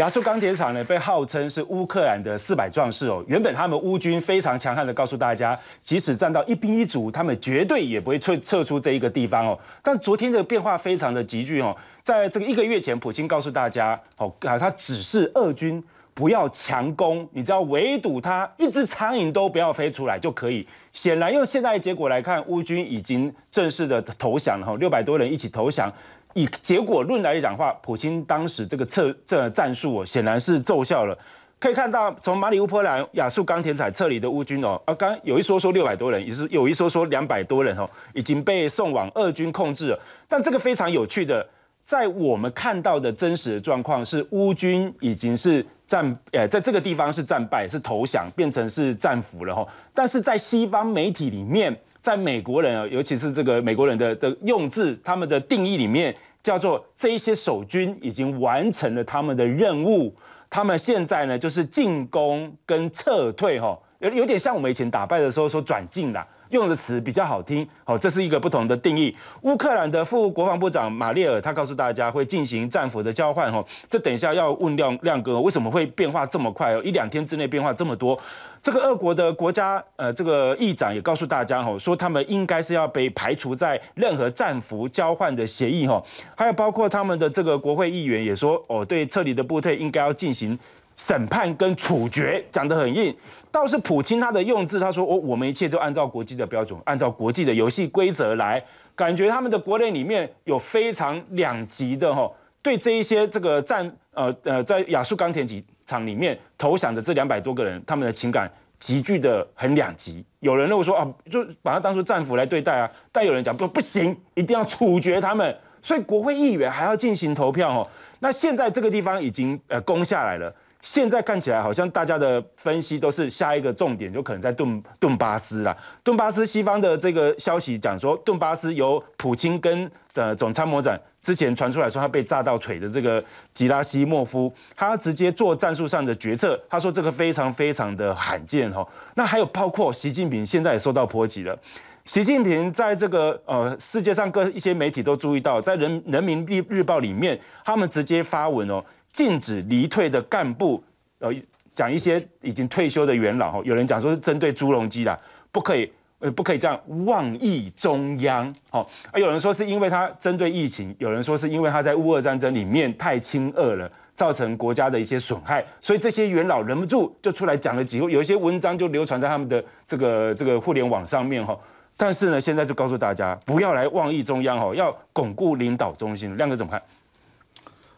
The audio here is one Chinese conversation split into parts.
亚速钢铁厂呢，被号称是乌克兰的四百壮士哦。原本他们乌军非常强悍的告诉大家，即使站到一兵一卒，他们绝对也不会撤出这一个地方哦。但昨天的变化非常的急剧哦，在这个一个月前，普京告诉大家哦，他指示俄军不要强攻，你只要围堵他，一只苍蝇都不要飞出来就可以。显然，用现在的结果来看，乌军已经正式的投降了，哈，六百多人一起投降。以结果论来讲的话，普京当时这个策这战术哦，显然是奏效了。可以看到，从马里乌波兰亚速钢铁厂撤离的乌军哦，啊，刚有一说说六百多人，也是有一说说两百多人哦，已经被送往俄军控制了。但这个非常有趣的，在我们看到的真实状况是，乌军已经是战，呃，在这个地方是战败，是投降，变成是战俘了哈。但是在西方媒体里面。在美国人啊，尤其是这个美国人的的用字，他们的定义里面叫做这一些守军已经完成了他们的任务，他们现在呢就是进攻跟撤退，哦，有有点像我们以前打败的时候说转进啦。用的词比较好听，好，这是一个不同的定义。乌克兰的副国防部长马列尔他告诉大家会进行战俘的交换，哈，这等一下要问亮亮哥为什么会变化这么快哦，一两天之内变化这么多。这个俄国的国家，呃，这个议长也告诉大家，哈，说他们应该是要被排除在任何战俘交换的协议，哈，还有包括他们的这个国会议员也说，哦，对，撤离的部队应该要进行。审判跟处决讲得很硬，倒是普京他的用字，他说哦，我们一切就按照国际的标准，按照国际的游戏规则来。感觉他们的国内里面有非常两极的哈，对这一些这个战呃呃在亚速钢铁厂里面投降的这两百多个人，他们的情感急具的很两极。有人认为说啊，就把他当作战俘来对待啊，但有人讲不不行，一定要处决他们。所以国会议员还要进行投票哦。那现在这个地方已经呃攻下来了。现在看起来好像大家的分析都是下一个重点，就可能在顿顿巴斯了。顿巴斯西方的这个消息讲说，顿巴斯由普京跟呃总参谋长之前传出来说，他被炸到腿的这个吉拉西莫夫，他直接做战术上的决策。他说这个非常非常的罕见哈。那还有包括习近平现在也受到波及了。习近平在这个呃世界上各一些媒体都注意到，在人人民币日报里面，他们直接发文哦。禁止离退的干部，呃，讲一些已经退休的元老哈。有人讲说是针对朱镕基的，不可以，呃，不可以这样妄议中央，好，啊，有人说是因为他针对疫情，有人说是因为他在乌俄战争里面太亲恶了，造成国家的一些损害，所以这些元老忍不住就出来讲了几句，有一些文章就流传在他们的这个这个互联网上面哈。但是呢，现在就告诉大家不要来妄议中央，哈，要巩固领导中心。亮哥怎么看？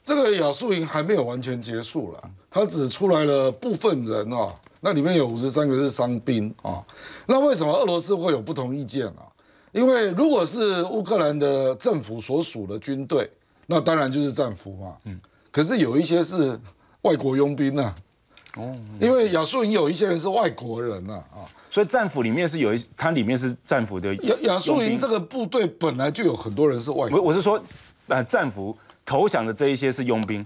这个亚速营还没有完全结束了，他只出来了部分人啊，那里面有五十三个是伤兵啊，那为什么俄罗斯会有不同意见啊？因为如果是乌克兰的政府所属的军队，那当然就是战俘嘛。嗯，可是有一些是外国佣兵呐。哦，因为亚速营有一些人是外国人呐啊，所以战俘里面是有一，它里面是战俘的。亚亚速营这个部队本来就有很多人是外。我我是说，那战俘。投降的这一些是佣兵，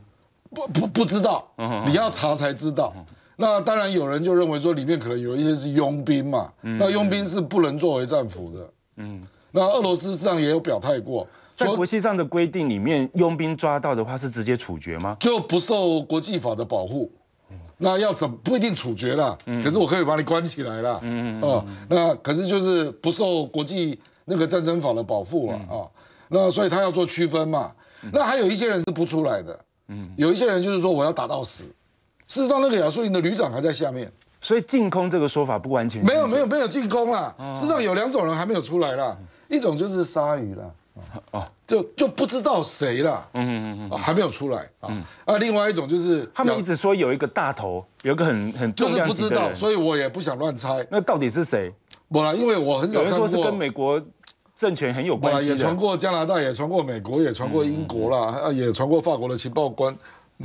不不不知道，你要查才知道。那当然有人就认为说里面可能有一些是佣兵嘛，那佣兵是不能作为战俘的。嗯，那俄罗斯实上也有表态过，在国际上的规定里面，佣兵抓到的话是直接处决吗？就不受国际法的保护。那要怎不一定处决了，可是我可以把你关起来了。嗯嗯。哦，那可是就是不受国际那个战争法的保护了啊。那所以他要做区分嘛。那还有一些人是不出来的，嗯，有一些人就是说我要打到死。事实上，那个亚速营的旅长还在下面，所以进攻这个说法不完全。没有没有没有进攻了。事实上，有两种人还没有出来啦，一种就是鲨鱼啦。哦，就就不知道谁了，嗯嗯嗯还没有出来啊。啊，另外一种就是他们一直说有一个大头，有一个很很重，就是不知道，所以我也不想乱猜。那到底是谁？我呢？因为我很少。等于说是跟美国。政权很有关系的，也传过加拿大，也传过美国，也传过英国啦，啊，也传过法国的情报官，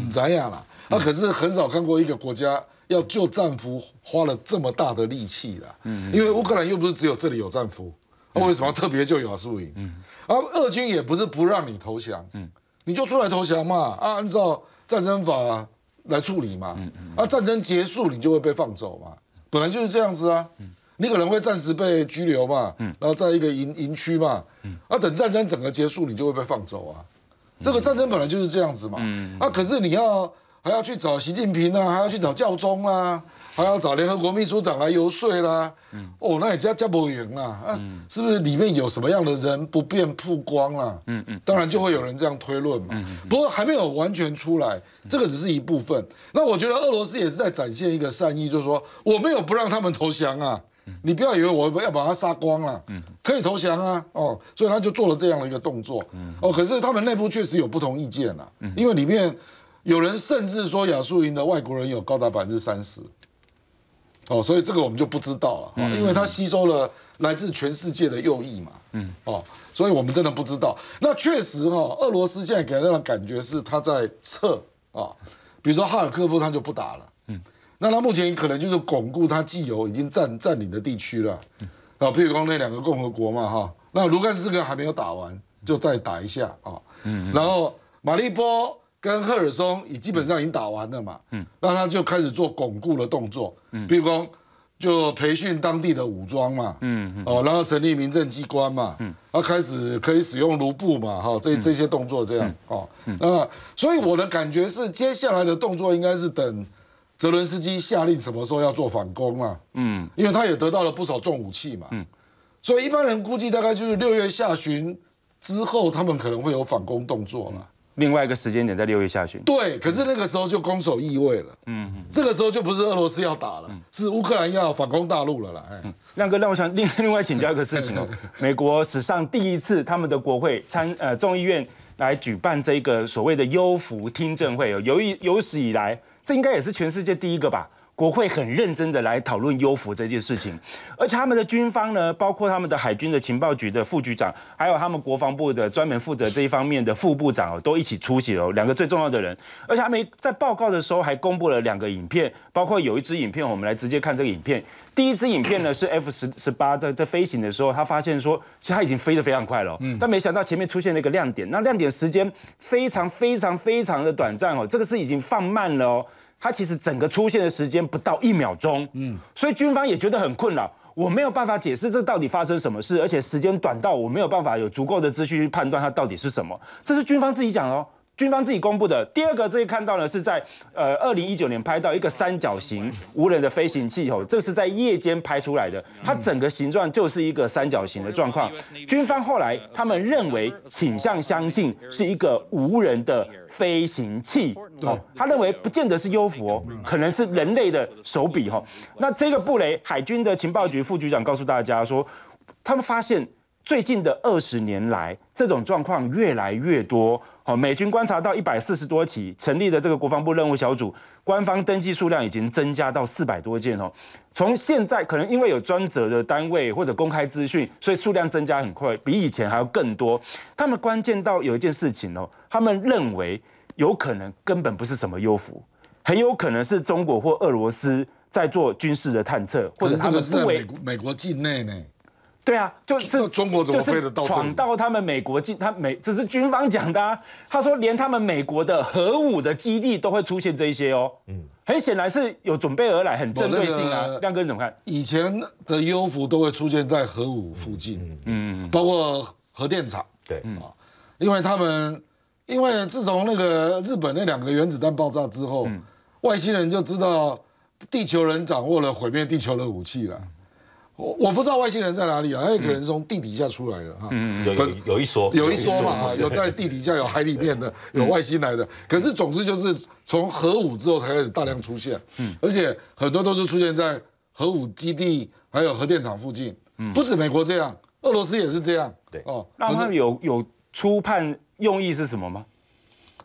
咋样啦。啊，可是很少看过一个国家要救战俘花了这么大的力气啦。嗯，因为乌克兰又不是只有这里有战俘，那为什么特别就有速是嗯，啊，俄军也不是不让你投降，嗯，你就出来投降嘛，啊，按照战争法来处理嘛，嗯嗯，啊，战争结束你就会被放走嘛，本来就是这样子啊。你可能会暂时被拘留嘛，嗯，然后在一个营营区嘛，嗯，那等战争整个结束，你就会被放走啊。这个战争本来就是这样子嘛，嗯，啊，可是你要还要去找习近平啊，还要去找教宗啊，还要找联合国秘书长来游说啦，哦，那也叫叫不赢啊，啊，是不是里面有什么样的人不便曝光啦？嗯嗯，当然就会有人这样推论嘛，不过还没有完全出来，这个只是一部分。那我觉得俄罗斯也是在展现一个善意，就是说我没有不让他们投降啊。你不要以为我要把他杀光了，嗯，可以投降啊，哦，所以他就做了这样的一个动作，嗯，哦，可是他们内部确实有不同意见啊，嗯，因为里面有人甚至说亚速营的外国人有高达百分之三十，哦，所以这个我们就不知道了，啊，因为他吸收了来自全世界的右翼嘛，嗯，哦，所以我们真的不知道。那确实哈，俄罗斯现在给人的感觉是他在撤啊，比如说哈尔科夫他就不打了，嗯。那他目前可能就是巩固他既有已经占占领的地区了，啊，譬如光那两个共和国嘛，哈，那卢甘斯克还没有打完，就再打一下啊，嗯，然后马利波跟赫尔松也基本上已经打完了嘛，嗯，那他就开始做巩固的动作，嗯，譬如说就培训当地的武装嘛，嗯嗯，哦，然后成立民政机关嘛，嗯，他开始可以使用卢布嘛，哈，这这些动作这样，哦，那所以我的感觉是，接下来的动作应该是等。泽伦斯基下令什么时候要做反攻嘛？嗯，因为他也得到了不少重武器嘛。嗯，所以一般人估计大概就是六月下旬之后，他们可能会有反攻动作嘛。另外一个时间点在六月下旬。对，可是那个时候就攻守易位了。嗯，这个时候就不是俄罗斯要打了，是乌克兰要反攻大陆了啦。哎，亮哥，让我想另另外请教一个事情哦。美国史上第一次，他们的国会参呃众议院来举办这个所谓的优抚听证会哦，有有史以来。这应该也是全世界第一个吧。国会很认真的来讨论优抚这件事情，而且他们的军方呢，包括他们的海军的情报局的副局长，还有他们国防部的专门负责这一方面的副部长哦，都一起出席哦，两个最重要的人，而且他们在报告的时候还公布了两个影片，包括有一支影片，我们来直接看这个影片，第一支影片呢是 F 十十八在在飞行的时候，他发现说，其实他已经飞得非常快了，嗯，但没想到前面出现了一个亮点，那亮点时间非常非常非常的短暂哦，这个是已经放慢了哦。它其实整个出现的时间不到一秒钟，嗯，所以军方也觉得很困扰，我没有办法解释这到底发生什么事，而且时间短到我没有办法有足够的资讯去判断它到底是什么，这是军方自己讲哦。军方自己公布的第二个，这一看到呢，是在呃二零一九年拍到一个三角形无人的飞行器哦，这是在夜间拍出来的，它整个形状就是一个三角形的状况。军方后来他们认为倾向相信是一个无人的飞行器哦，他认为不见得是幽哦、可能是人类的手笔哈。那这个布雷海军的情报局副局长告诉大家说，他们发现。最近的二十年来，这种状况越来越多。哦，美军观察到一百四十多起成立的这个国防部任务小组，官方登记数量已经增加到四百多件哦。从现在可能因为有专责的单位或者公开资讯，所以数量增加很快，比以前还要更多。他们关键到有一件事情哦，他们认为有可能根本不是什么优抚，很有可能是中国或俄罗斯在做军事的探测，或者他们不为美国境内呢？对啊，就是中国怎么飞得到闯到他们美国基，他美这是军方讲的。他说连他们美国的核武的基地都会出现这一些哦。嗯，很显然是有准备而来，很针对性啊。亮哥你怎么看？以前的优浮都会出现在核武附近，嗯包括核电厂。对啊，因为他们，因为自从那个日本那两个原子弹爆炸之后，外星人就知道地球人掌握了毁灭地球的武器了。我我不知道外星人在哪里啊？他有可能是从地底下出来的哈，有有一说有一说嘛，有在地底下，有海里面的，有外星来的。可是总之就是从核武之后才开始大量出现，嗯，而且很多都是出现在核武基地还有核电厂附近，嗯，不止美国这样，俄罗斯也是这样，对，哦，那他们有有初判用意是什么吗？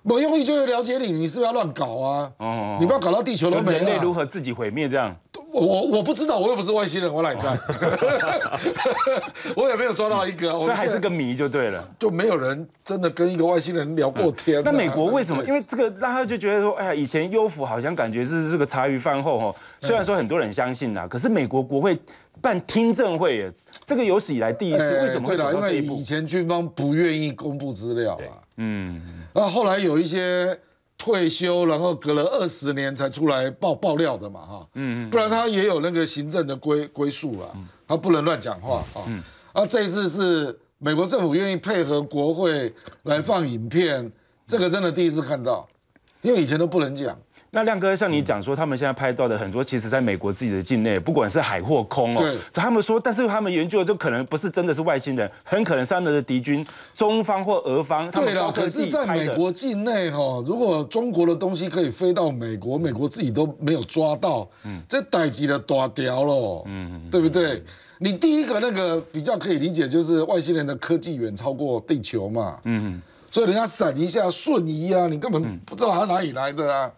我用意就是了解你，你是不是要乱搞啊？哦，你不要搞到地球人类如何自己毁灭这样。我我不知道，我又不是外星人，我哪知道？我也没有抓到一个。以还是个谜就对了，就没有人真的跟一个外星人聊过天。那美国为什么？因为这个让他就觉得说，哎呀，以前优抚好像感觉是这个茶余饭后哦。虽然说很多人相信啦，可是美国国会办听证会，这个有史以来第一次，为什么？到这一步？以前军方不愿意公布资料啊。嗯，那后来有一些退休，然后隔了二十年才出来爆爆料的嘛，哈，嗯嗯，不然他也有那个行政的归归宿了，他不能乱讲话啊，啊，这一次是美国政府愿意配合国会来放影片，这个真的第一次看到，因为以前都不能讲。那亮哥像你讲说，他们现在拍到的很多，其实在美国自己的境内，不管是海或空哦，他们说，但是他们研究的就可能不是真的是外星人，很可能三者的敌军，中方或俄方对了，可是在美国境内哈，如果中国的东西可以飞到美国，美国自己都没有抓到，这代鸡的大条了，嗯嗯，对不对？你第一个那个比较可以理解，就是外星人的科技远超过地球嘛，嗯。所以人家闪一下瞬移啊，你根本不知道他哪里来的啊。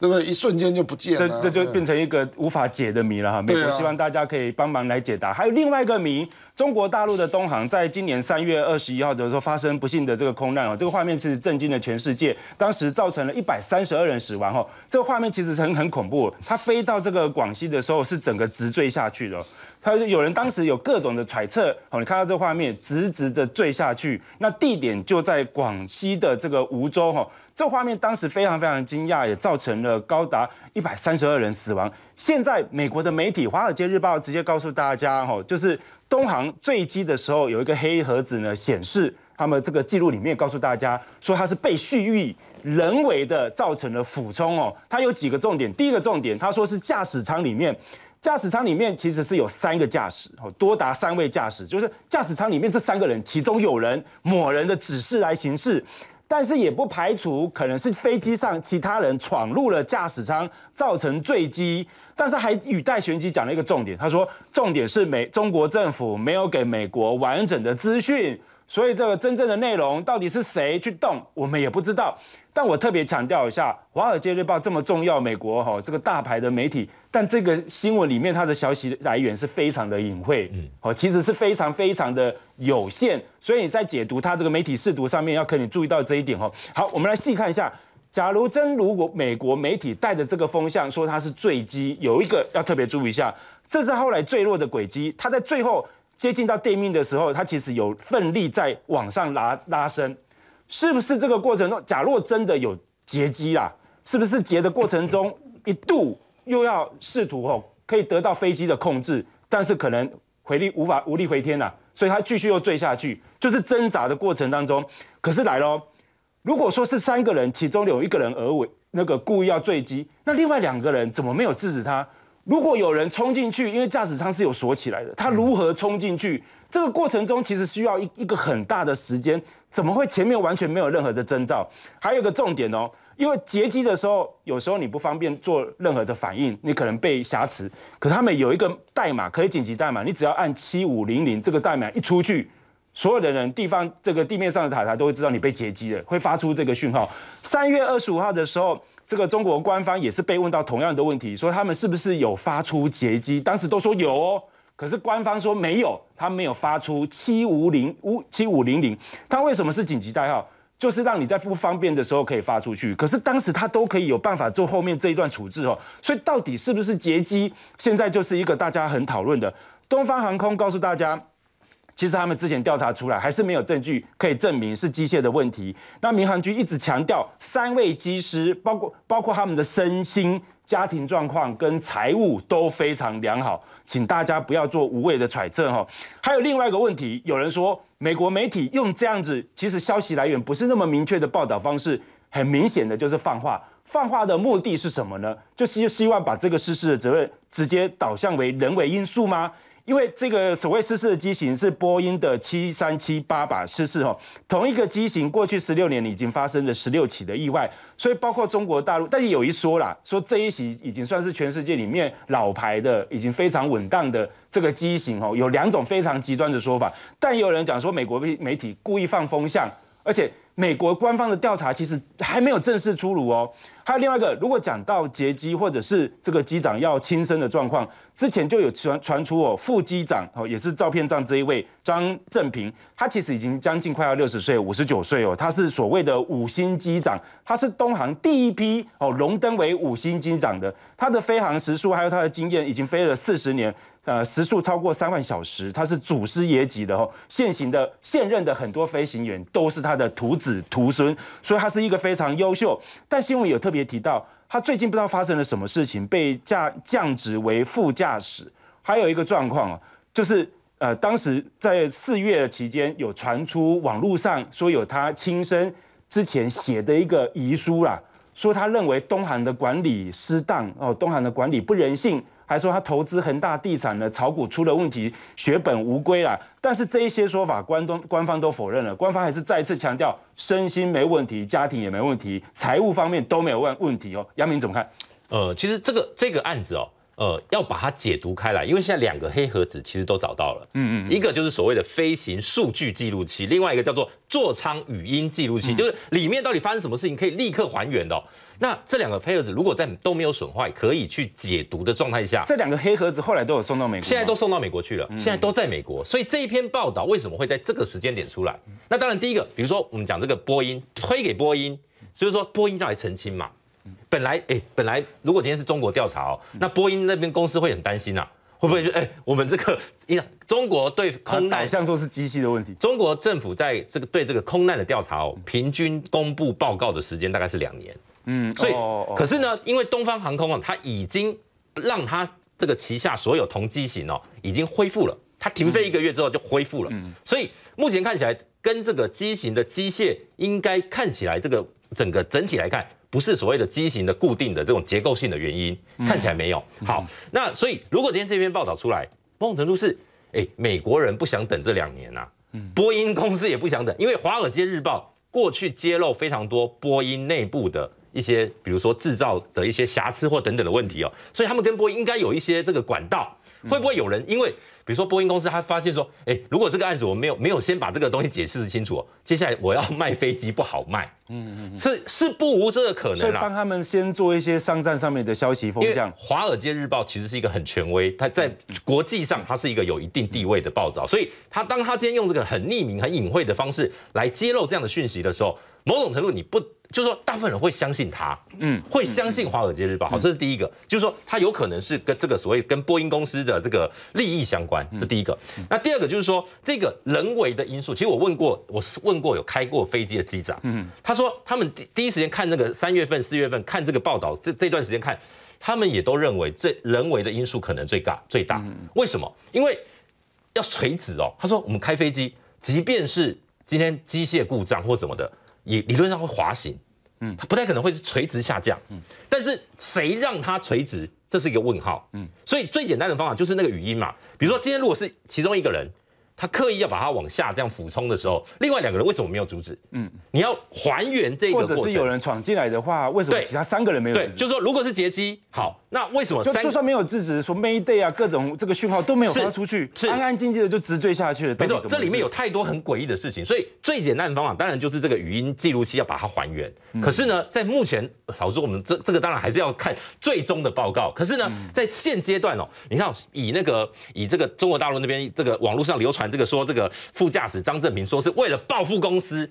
那么一瞬间就不见了，这这就变成一个无法解的谜了哈。美国希望大家可以帮忙来解答。还有另外一个谜，中国大陆的东航在今年三月二十一号的时候发生不幸的这个空难哦，这个画面其实震惊了全世界，当时造成了一百三十二人死亡哦。这个画面其实很很恐怖，它飞到这个广西的时候是整个直坠下去的。它有人当时有各种的揣测哦，你看到这画面直直的坠下去，那地点就在广西的这个梧州哈。这画面当时非常非常惊讶，也造成了高达一百三十二人死亡。现在美国的媒体《华尔街日报》直接告诉大家，哦，就是东航坠机的时候有一个黑盒子呢，显示他们这个记录里面告诉大家说，它是被蓄意人为的造成了俯冲哦。它有几个重点，第一个重点，他说是驾驶舱里面，驾驶舱里面其实是有三个驾驶，哦，多达三位驾驶，就是驾驶舱里面这三个人，其中有人某人的指示来行事。但是也不排除可能是飞机上其他人闯入了驾驶舱，造成坠机。但是还语带玄机讲了一个重点，他说重点是美中国政府没有给美国完整的资讯。所以这个真正的内容到底是谁去动，我们也不知道。但我特别强调一下，《华尔街日报》这么重要，美国哈这个大牌的媒体，但这个新闻里面它的消息来源是非常的隐晦，嗯，好，其实是非常非常的有限。所以你在解读它这个媒体视图上面，要可别注意到这一点哦。好，我们来细看一下。假如真如果美国媒体带着这个风向说它是坠机，有一个要特别注意一下，这是后来坠落的轨迹，它在最后。接近到地面的时候，他其实有奋力在往上拉拉伸，是不是这个过程中？假若真的有劫机啊，是不是劫的过程中一度又要试图吼可以得到飞机的控制，但是可能回力无法无力回天了，所以他继续又坠下去，就是挣扎的过程当中。可是来喽，如果说是三个人其中有一个人而为那个故意要坠机，那另外两个人怎么没有制止他？如果有人冲进去，因为驾驶舱是有锁起来的，他如何冲进去？这个过程中其实需要一一个很大的时间，怎么会前面完全没有任何的征兆？还有个重点哦，因为劫机的时候，有时候你不方便做任何的反应，你可能被挟持。可他们有一个代码，可以紧急代码，你只要按七五零零这个代码一出去，所有的人地方这个地面上的塔台都会知道你被劫机了，会发出这个讯号。三月二十五号的时候。这个中国官方也是被问到同样的问题，说他们是不是有发出劫机？当时都说有哦，可是官方说没有，他没有发出七五零五七五零零，他为什么是紧急代号？就是让你在不方便的时候可以发出去。可是当时他都可以有办法做后面这一段处置哦，所以到底是不是劫机，现在就是一个大家很讨论的。东方航空告诉大家。其实他们之前调查出来还是没有证据可以证明是机械的问题。那民航局一直强调，三位机师包括包括他们的身心、家庭状况跟财务都非常良好，请大家不要做无谓的揣测哈。还有另外一个问题，有人说美国媒体用这样子，其实消息来源不是那么明确的报道方式，很明显的就是放话。放话的目的是什么呢？就是希望把这个失事的责任直接导向为人为因素吗？因为这个所谓失事的机型是波音的七三七八把失事哦，同一个机型过去十六年已经发生了十六起的意外，所以包括中国大陆，但是有一说啦，说这一起已经算是全世界里面老牌的、已经非常稳当的这个机型哦，有两种非常极端的说法，但也有人讲说美国媒媒体故意放风向，而且美国官方的调查其实还没有正式出炉哦。还有另外一个，如果讲到劫机或者是这个机长要轻生的状况，之前就有传传出哦，副机长哦也是照片上这一位张正平，他其实已经将近快要六十岁，五十九岁哦，他是所谓的五星机长，他是东航第一批哦荣登为五星机长的，他的飞行时速还有他的经验已经飞了四十年。呃，时速超过三万小时，他是祖师爷级的哦。现行的现任的很多飞行员都是他的徒子徒孙，所以他是一个非常优秀。但新闻有特别提到，他最近不知道发生了什么事情，被降降职为副驾驶。还有一个状况啊，就是呃，当时在四月期间有传出网络上说有他亲身之前写的一个遗书啦，说他认为东航的管理失当哦，东航的管理不人性。还说他投资恒大地产的炒股出了问题，血本无归啊。但是这一些说法，官都官方都否认了。官方还是再次强调，身心没问题，家庭也没问题，财务方面都没有问问题哦。杨明怎么看？呃，其实这个这个案子哦，呃，要把它解读开来，因为现在两个黑盒子其实都找到了，嗯嗯，一个就是所谓的飞行数据记录器，另外一个叫做座舱语音记录器，就是里面到底发生什么事情，可以立刻还原的。那这两个黑盒子如果在都没有损坏、可以去解毒的状态下，这两个黑盒子后来都有送到美国，现在都送到美国去了，现在都在美国。所以这一篇报道为什么会在这个时间点出来？那当然，第一个，比如说我们讲这个波音推给波音，所以说波音要来澄清嘛。本来，哎，本来如果今天是中国调查，哦，那波音那边公司会很担心呐，会不会就哎我们这个，中国对空难，像说是机器的问题。中国政府在这个对这个空难的调查哦，平均公布报告的时间大概是两年。嗯，所以可是呢，因为东方航空啊，它已经让它这个旗下所有同机型哦，已经恢复了，它停飞一个月之后就恢复了。嗯，所以目前看起来跟这个机型的机械应该看起来这个整个整体来看，不是所谓的机型的固定的这种结构性的原因，看起来没有。好，那所以如果今天这篇报道出来，某种程度是，哎，美国人不想等这两年呐，嗯，波音公司也不想等，因为《华尔街日报》过去揭露非常多波音内部的。一些比如说制造的一些瑕疵或等等的问题哦，所以他们跟波音应该有一些这个管道，会不会有人因为比如说波音公司他发现说，哎，如果这个案子我没有没有先把这个东西解释清楚，接下来我要卖飞机不好卖，嗯，嗯，是是不无这个可能。所以帮他们先做一些商战上面的消息风向。华尔街日报其实是一个很权威，它在国际上它是一个有一定地位的报纸，所以它当它今天用这个很匿名、很隐晦的方式来揭露这样的讯息的时候，某种程度你不。就是说，大部分人会相信他，嗯，会相信《华尔街日报》。好，这是第一个。就是说，他有可能是跟这个所谓跟波音公司的这个利益相关，这第一个。那第二个就是说，这个人为的因素。其实我问过，我问过有开过飞机的机长，嗯，他说他们第第一时间看这个三月份、四月份看这个报道，这这段时间看，他们也都认为这人为的因素可能最大最大。为什么？因为要垂直哦。他说，我们开飞机，即便是今天机械故障或什么的，也理论上会滑行。嗯，它不太可能会是垂直下降，嗯，但是谁让它垂直，这是一个问号，嗯，所以最简单的方法就是那个语音嘛，比如说今天如果是其中一个人。他刻意要把它往下这样俯冲的时候，另外两个人为什么没有阻止？嗯，你要还原这个或者是有人闯进来的话，为什么其他三个人没有阻止？就是说，如果是劫机，好，那为什么？就算没有制止，说 Mayday 啊，各种这个讯号都没有发出去，是安安静静的就直坠下去了。没错，这里面有太多很诡异的事情，所以最简单的方法当然就是这个语音记录器要把它还原。可是呢，在目前，老师，我们这这个当然还是要看最终的报告。可是呢，在现阶段哦，你看，以那个以这个中国大陆那边这个网络上流传。这个说这个副驾驶张正平说是为了报复公司，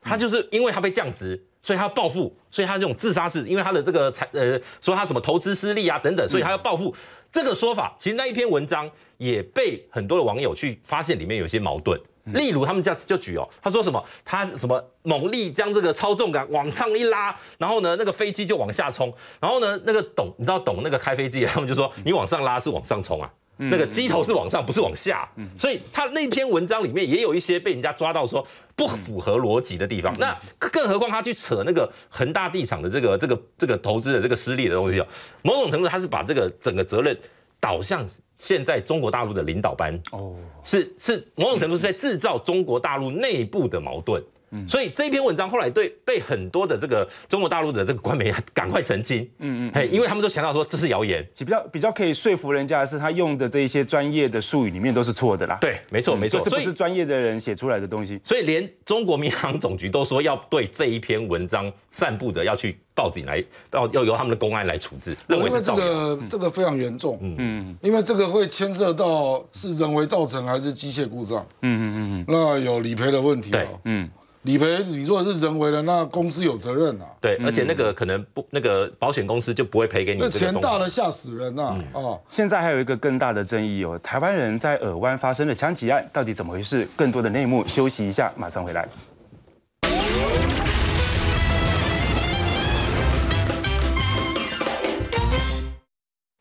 他就是因为他被降职，所以他要报复，所以他这种自杀式，因为他的这个财呃说他什么投资失利啊等等，所以他要报复这个说法，其实那一篇文章也被很多的网友去发现里面有些矛盾，例如他们就就举哦，他说什么他什么猛力将这个操纵杆往上一拉，然后呢那个飞机就往下冲，然后呢那个懂你知道懂那个开飞机，他们就说你往上拉是往上冲啊。那个机头是往上，不是往下，所以他那篇文章里面也有一些被人家抓到说不符合逻辑的地方。那更何况他去扯那个恒大地产的这个这个这个投资的这个失利的东西哦，某种程度他是把这个整个责任倒向现在中国大陆的领导班哦，是是某种程度是在制造中国大陆内部的矛盾。嗯，所以这一篇文章后来对被很多的这个中国大陆的这个官媒赶快澄清，嗯嗯，因为他们都想到说这是谣言，比较比较可以说服人家是他用的这些专业的术语里面都是错的啦，对，没错没错，这是不是专业的人写出来的东西，所以连中国民航总局都说要对这一篇文章散布的要去报警来，要要由他们的公安来处置，认为这个这个非常严重，嗯嗯，因为这个会牵涉到是人为造成还是机械故障，嗯嗯嗯嗯，那有理赔的问题，对，嗯。理赔，你如果是人为的，那公司有责任呐。对，而且那个可能不，那个保险公司就不会赔给你。那钱大了吓死人呐！哦，现在还有一个更大的争议，哦，台湾人在耳湾发生的枪击案，到底怎么回事？更多的内幕，休息一下，马上回来。